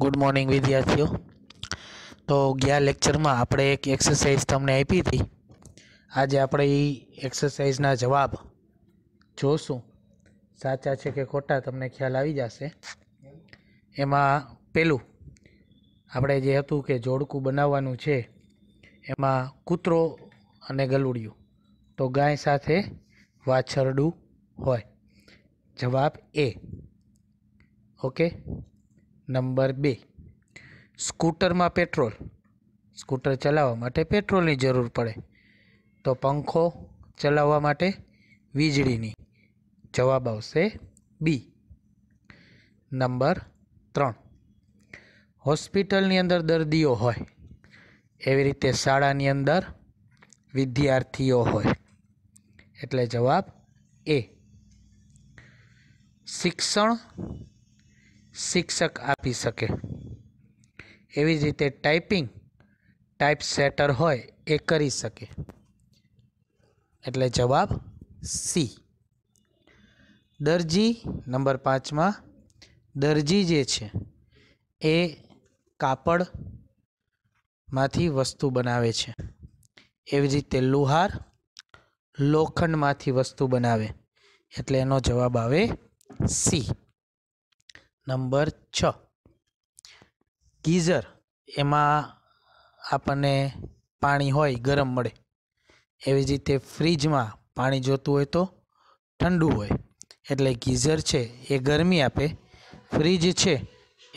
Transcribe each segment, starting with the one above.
good morning વિદ્યાર્થીઓ તો ગયા લેક્ચરમાં આપણે એક એક્સરસાઇઝ તમને આપી હતી આજે આપણે એ એક્સરસાઇઝના જવાબ જોશું સાચા છે કે ખોટા તમને ખ્યાલ આવી જશે એમાં પહેલું આપણે જે હતું કે જોડકું બનાવવાનું છે એમાં કૂતરો અને ગલુડિયું તો ગાય સાથે વાછરડું હોય જવાબ એ ઓકે નંબર બે સ્કૂટરમાં પેટ્રોલ સ્કૂટર ચલાવવા માટે પેટ્રોલની જરૂર પડે તો પંખો ચલાવવા માટે વીજળીની જવાબ આવશે બી નંબર ત્રણ હોસ્પિટલની અંદર દર્દીઓ હોય એવી રીતે શાળાની અંદર વિદ્યાર્થીઓ હોય એટલે જવાબ એ શિક્ષણ શિક્ષક આપી શકે એવી જ રીતે ટાઈપિંગ ટાઈપ સેટર હોય એ કરી શકે એટલે જવાબ સી દરજી નંબર પાંચમાં દરજી જે છે એ કાપડમાંથી વસ્તુ બનાવે છે એવી રીતે લુહાર લોખંડમાંથી વસ્તુ બનાવે એટલે એનો જવાબ આવે સી નંબર છ ગીઝર એમાં આપણને પાણી હોય ગરમ મળે એવી જ રીતે ફ્રીજમાં પાણી જોતું હોય તો ઠંડુ હોય એટલે ગીઝર છે એ ગરમી આપે ફ્રીજ છે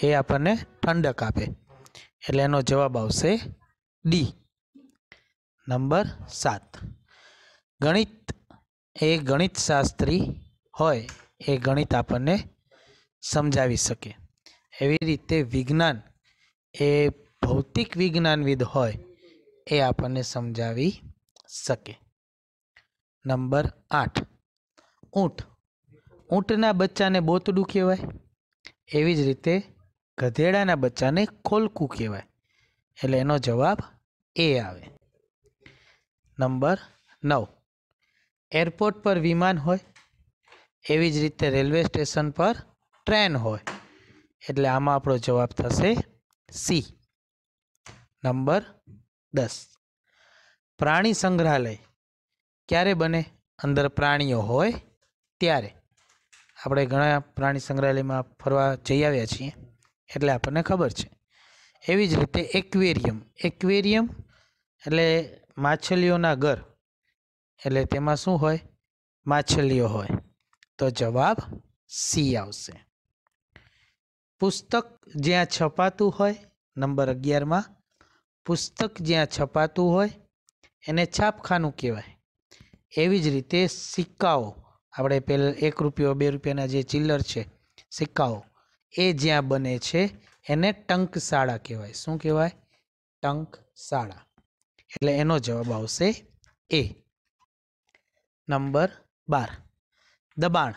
એ આપણને ઠંડક આપે એટલે એનો જવાબ આવશે ડી નંબર સાત ગણિત એ ગણિત શાસ્ત્રી હોય એ ગણિત આપણને સમજાવી શકે એવી રીતે વિજ્ઞાન એ ભૌતિક વિજ્ઞાનવિદ હોય એ આપણને સમજાવી શકે નંબર આઠ ઊંટ ઊંટના બચ્ચાને બોતડું કહેવાય એવી જ રીતે ગધેડાના બચ્ચાને ખોલકું કહેવાય એટલે એનો જવાબ એ આવે નંબર નવ એરપોર્ટ પર વિમાન હોય એવી જ રીતે રેલવે સ્ટેશન પર ટ્રેન હોય એટલે આમાં આપણો જવાબ થશે સી નંબર દસ પ્રાણી સંગ્રહાલય ક્યારે બને અંદર પ્રાણીઓ હોય ત્યારે આપણે ઘણા પ્રાણી સંગ્રહાલયમાં ફરવા જઈ આવ્યા છીએ એટલે આપણને ખબર છે એવી જ રીતે એક્વેરિયમ એક્વેરિયમ એટલે માછલીઓના ઘર એટલે તેમાં શું હોય માછલીઓ હોય તો જવાબ સી આવશે પુસ્તક જ્યાં છપાતું હોય નંબર અગિયારમાં પુસ્તક જ્યાં છપાતું હોય એને છાપખાનું કહેવાય એવી જ રીતે સિક્કાઓ આપણે પહેલાં એક રૂપિયો બે રૂપિયાના જે ચિલ્લર છે સિક્કાઓ એ જ્યાં બને છે એને ટંકશાળા કહેવાય શું કહેવાય ટંકશાળા એટલે એનો જવાબ આવશે એ નંબર બાર દબાણ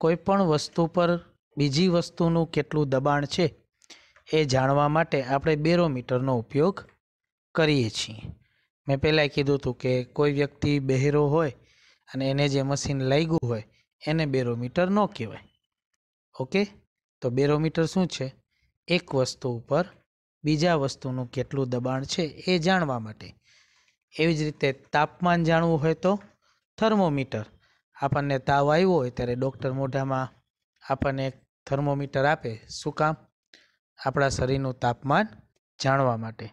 કોઈ પણ વસ્તુ પર બીજી વસ્તુનું કેટલું દબાણ છે એ જાણવા માટે આપણે બેરોમીટરનો ઉપયોગ કરીએ છીએ મેં પહેલાં કીધું હતું કે કોઈ વ્યક્તિ બહેરો હોય અને એને જે મશીન લાગ્યું હોય એને બેરોમીટર ન કહેવાય ઓકે તો બેરોમીટર શું છે એક વસ્તુ ઉપર બીજા વસ્તુનું કેટલું દબાણ છે એ જાણવા માટે એવી જ રીતે તાપમાન જાણવું હોય તો થર્મોમીટર આપણને તાવ આવ્યો હોય ત્યારે ડૉક્ટર મોઢામાં આપણને એક થર્મોમીટર આપે શું કામ આપણા શરીરનું તાપમાન જાણવા માટે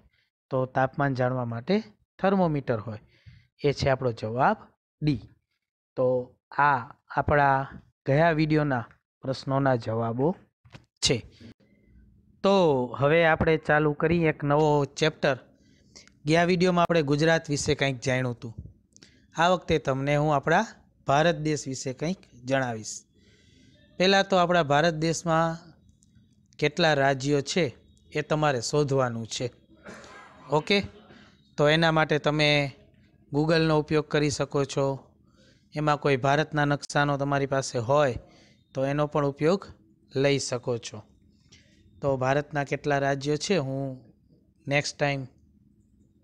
તો તાપમાન જાણવા માટે થર્મોમીટર હોય એ છે આપણો જવાબ ડી તો આ આપણા ગયા વિડીયોના પ્રશ્નોના જવાબો છે તો હવે આપણે ચાલુ કરીએ એક નવો ચેપ્ટર ગયા વિડીયોમાં આપણે ગુજરાત વિશે કંઈક જાણ્યું હતું આ વખતે તમને હું આપણા ભારત દેશ વિશે કંઈક જણાવીશ પહેલાં તો આપણા ભારત દેશમાં કેટલા રાજ્યો છે એ તમારે શોધવાનું છે ઓકે તો એના માટે તમે ગૂગલનો ઉપયોગ કરી શકો છો એમાં કોઈ ભારતના નકશાનો તમારી પાસે હોય તો એનો પણ ઉપયોગ લઈ શકો છો તો ભારતના કેટલા રાજ્યો છે હું નેક્સ્ટ ટાઈમ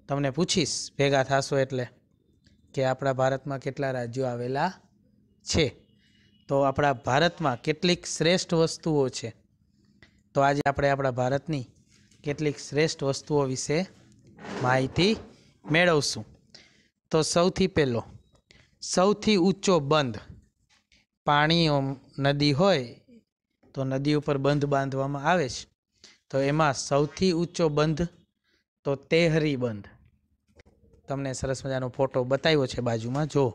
તમને પૂછીશ ભેગા થશો એટલે કે આપણા ભારતમાં કેટલા રાજ્યો આવેલા છે તો આપણા ભારતમાં કેટલીક શ્રેષ્ઠ વસ્તુઓ છે તો આજે આપણે આપણા ભારતની કેટલીક શ્રેષ્ઠ વસ્તુઓ વિશે માહિતી મેળવશું તો સૌથી પહેલો સૌથી ઊંચો બંધ પાણી નદી હોય તો નદી ઉપર બંધ બાંધવામાં આવે છે તો એમાં સૌથી ઊંચો બંધ તો તેહરી બંધ તમને સરસ મજાનો ફોટો બતાવ્યો છે બાજુમાં જો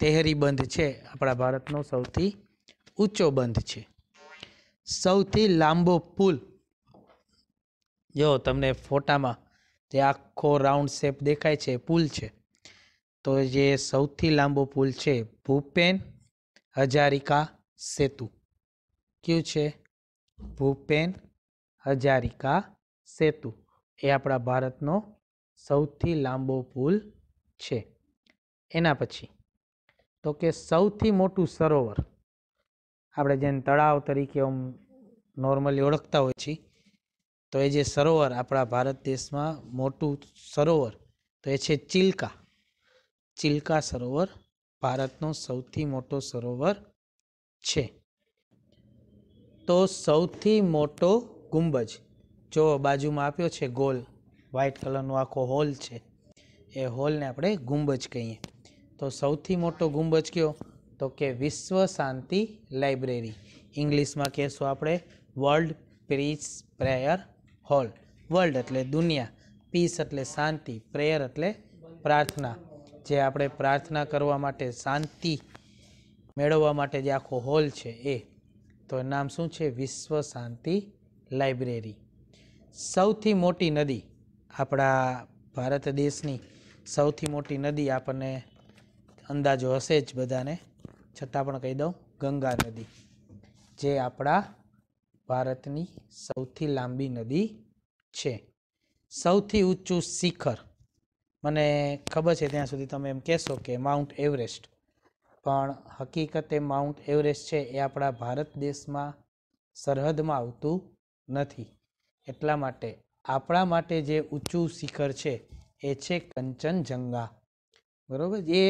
તેહરી બંધ છે આપણા ભારતનો સૌથી ઊંચો બંધ છે સૌથી લાંબો પુલ જો તમને ફોટામાં જે આખો રાઉન્ડ શેપ દેખાય છે પુલ છે તો જે સૌથી લાંબો પુલ છે ભૂપેન હજારિકા સેતુ કયું છે ભૂપેન હજારિકા સેતુ એ આપણા ભારતનો સૌથી લાંબો પુલ છે એના પછી તો કે સૌથી મોટું સરોવર આપણે જેને તળાવ તરીકે આમ નોર્મલી ઓળખતા હોય છીએ તો એ જે સરોવર આપણા ભારત દેશમાં મોટું સરોવર તો એ છે ચિલ્કા ચિલ્કા સરોવર ભારતનો સૌથી મોટો સરોવર છે તો સૌથી મોટો ગુંબજ જો બાજુમાં આપ્યો છે ગોલ વ્હાઇટ કલરનો આખો હોલ છે એ હોલને આપણે ગુંબજ કહીએ તો સૌથી મોટો ગુંબજ કયો તો કે વિશ્વ શાંતિ લાઇબ્રેરી ઇંગ્લિશમાં કહેશું આપણે world peace prayer hall world એટલે દુનિયા પીસ એટલે શાંતિ પ્રેયર એટલે પ્રાર્થના જે આપણે પ્રાર્થના કરવા માટે શાંતિ મેળવવા માટે જે આખો હોલ છે એ તો નામ શું છે વિશ્વ શાંતિ લાઇબ્રેરી સૌથી મોટી નદી આપણા ભારત દેશની સૌથી મોટી નદી આપણને અંદાજો હશે જ બધાને છતાં પણ કહી દઉં ગંગા નદી જે આપણા ભારતની સૌથી લાંબી નદી છે સૌથી ઊંચું શિખર મને ખબર છે ત્યાં સુધી તમે એમ કહેશો કે માઉન્ટ એવરેસ્ટ પણ હકીકતે માઉન્ટ એવરેસ્ટ છે એ આપણા ભારત દેશમાં સરહદમાં આવતું નથી એટલા માટે આપણા માટે જે ઊંચું શિખર છે એ છે કંચનજંગા બરાબર એ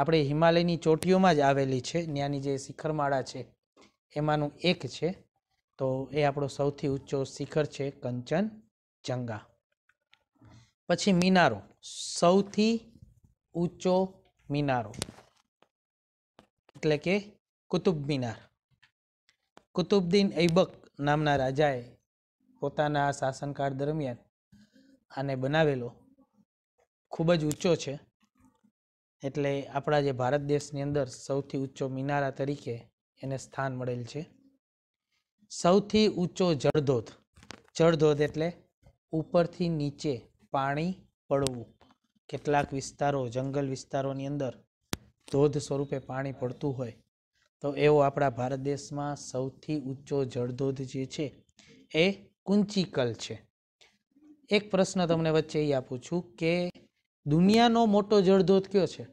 આપણે હિમાલયની ચોટીઓમાં જ આવેલી છે ત્યાંની જે શિખરમાળા છે એમાંનું એક છે તો એ આપણો સૌથી ઊંચો શિખર છે કંચન જંગા પછી મિનારો સૌથી ઊંચો મિનારો એટલે કે કુતુબ મિનાર કુતુબદ્દીન ઐબક નામના રાજાએ પોતાના શાસનકાળ દરમિયાન આને બનાવેલો ખૂબ જ ઊંચો છે એટલે આપણા જે ભારત દેશની અંદર સૌથી ઊંચો મિનારા તરીકે એને સ્થાન મળેલ છે સૌથી ઊંચો જળધોધ જળધોધ એટલે ઉપરથી નીચે પાણી પડવું કેટલાક વિસ્તારો જંગલ વિસ્તારોની અંદર ધોધ સ્વરૂપે પાણી પડતું હોય તો એવો આપણા ભારત દેશમાં સૌથી ઊંચો જળધોધ જે છે એ કુંચીકલ છે એક પ્રશ્ન તમને વચ્ચે એ આપું છું કે દુનિયાનો મોટો જળધોધ કયો છે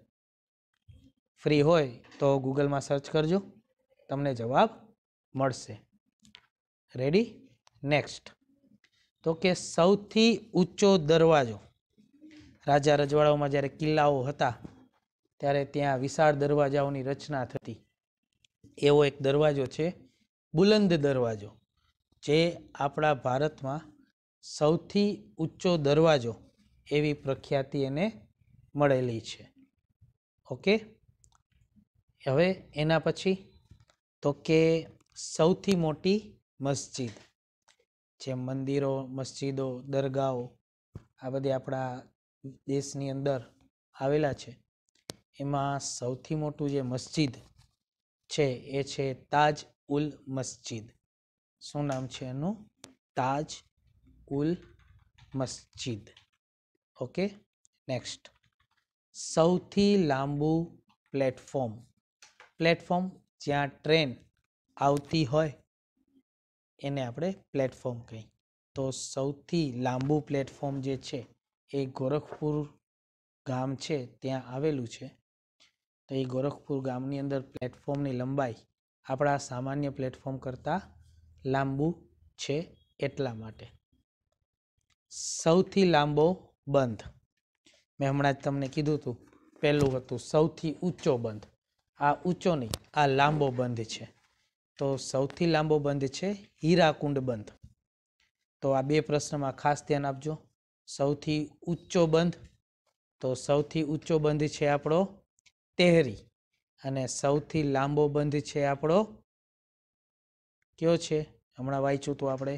ફ્રી હોય તો ગૂગલમાં સર્ચ કરજો તમને જવાબ મળશે રેડી નેક્સ્ટ તો કે સૌથી ઊંચો દરવાજો રાજા રજવાડાઓમાં જ્યારે કિલ્લાઓ હતા ત્યારે ત્યાં વિશાળ દરવાજાઓની રચના થતી એવો એક દરવાજો છે બુલંદ દરવાજો જે આપણા ભારતમાં સૌથી ઊંચો દરવાજો એવી પ્રખ્યાતિ એને મળેલી છે ઓકે હવે એના પછી તો કે સૌથી મોટી મસ્જિદ જે મંદિરો મસ્જિદો દરગાહો આ બધી આપણા દેશની અંદર આવેલા છે એમાં સૌથી મોટું જે મસ્જિદ છે એ છે તાજ ઉલ મસ્જિદ શું નામ છે એનું તાજ ઉલ મસ્જિદ ઓકે નેક્સ્ટ સૌથી લાંબુ પ્લેટફોર્મ પ્લેટફોર્મ જ્યાં ટ્રેન આવતી હોય એને આપણે પ્લેટફોર્મ કહી તો સૌથી લાંબુ પ્લેટફોર્મ જે છે એ ગોરખપુર ગામ છે ત્યાં આવેલું છે તો એ ગોરખપુર ગામની અંદર પ્લેટફોર્મની લંબાઈ આપણા સામાન્ય પ્લેટફોર્મ કરતાં લાંબુ છે એટલા માટે સૌથી લાંબો બંધ મેં હમણાં જ તમને કીધું હતું પહેલું હતું સૌથી ઊંચો બંધ આ ઊંચો નહીં આ લાંબો બંધ છે તો સૌથી લાંબો બંધ છે હીરાકુંડ બંધ તો આ બે પ્રશ્નમાં ખાસ ધ્યાન આપજો સૌથી ઊંચો બંધ તો સૌથી ઊંચો બંધ છે આપણો તેહરી અને સૌથી લાંબો બંધ છે આપણો કયો છે હમણાં વાંચ્યું હતું આપણે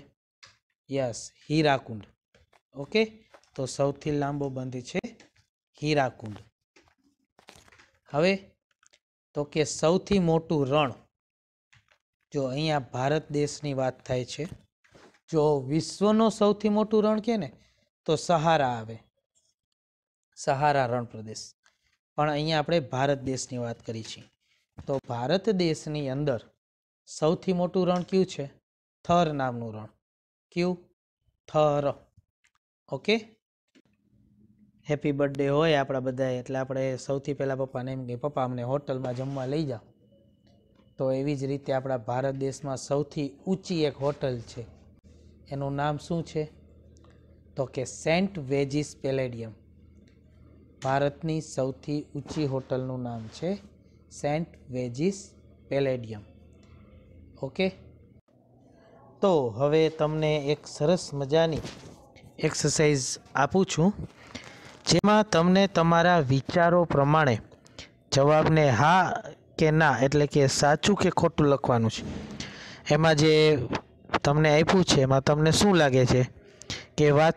યસ હીરાકુંડ ઓકે તો સૌથી લાંબો બંધ છે હીરાકુંડ હવે તો કે સૌથી મોટું રણ જો અહીંયા ભારત દેશની વાત થાય છે જો વિશ્વનો સૌથી મોટું રણ કે ને તો સહારા આવે સહારા રણ પ્રદેશ પણ અહીંયા આપણે ભારત દેશની વાત કરી છે તો ભારત દેશની અંદર સૌથી મોટું રણ કયું છે થર નામનું રણ કયું થર ઓકે હેપી બર્થડે હોય આપણા બધાએ એટલે આપણે સૌથી પહેલાં પપ્પાને એમ કે પપ્પા અમને હોટલમાં જમવા લઈ જાઓ તો એવી જ રીતે આપણા ભારત દેશમાં સૌથી ઊંચી એક હોટલ છે એનું નામ શું છે તો કે સેન્ટ વેજીસ પેલેડિયમ ભારતની સૌથી ઊંચી હોટલનું નામ છે સેન્ટ વેજીસ પેલેડિયમ ઓકે તો હવે તમને એક સરસ મજાની એક્સરસાઇઝ આપું છું જેમાં તમને તમારા વિચારો પ્રમાણે જવાબને હા કે ના એટલે કે સાચું કે ખોટું લખવાનું છે એમાં જે તમને આપ્યું છે એમાં તમને શું લાગે છે કે વાત